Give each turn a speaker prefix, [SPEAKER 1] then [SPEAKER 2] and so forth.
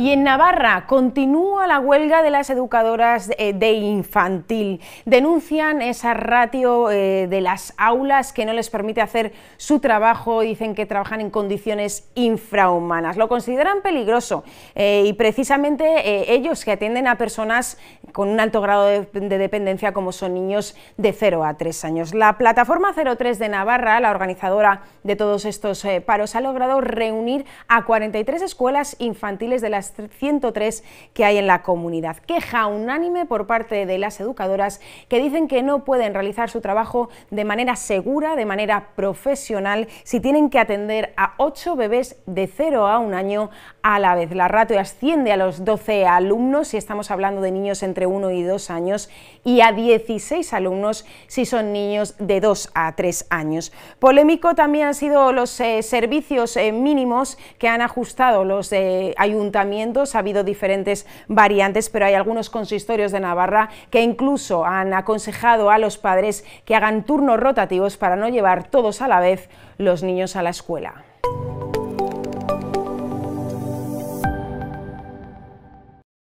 [SPEAKER 1] Y en Navarra continúa la huelga de las educadoras eh, de infantil. Denuncian esa ratio eh, de las aulas que no les permite hacer su trabajo. Dicen que trabajan en condiciones infrahumanas. Lo consideran peligroso eh, y precisamente ellos que atienden a personas con un alto grado de, dependencia como son niños de 0 a 3 años. La plataforma 03 de Navarra, la organizadora de todos estos paros, ha logrado reunir a 43 escuelas infantiles de las 103 que hay en la comunidad. Queja unánime por parte de las educadoras que dicen que no pueden realizar su trabajo de manera segura, de manera profesional, si tienen que atender a 8 bebés de 0 a 1 año a la vez. La ratio asciende a los 12 alumnos si estamos hablando de niños entre 1 y 2 años y a 16 alumnos si son niños de 2 a 3 años. Polémico también han sido los eh, servicios eh, mínimos que han ajustado los eh, ayuntamientos ha habido diferentes variantes, pero hay algunos consistorios de Navarra que incluso han aconsejado a los padres que hagan turnos rotativos para no llevar todos a la vez los niños a la escuela.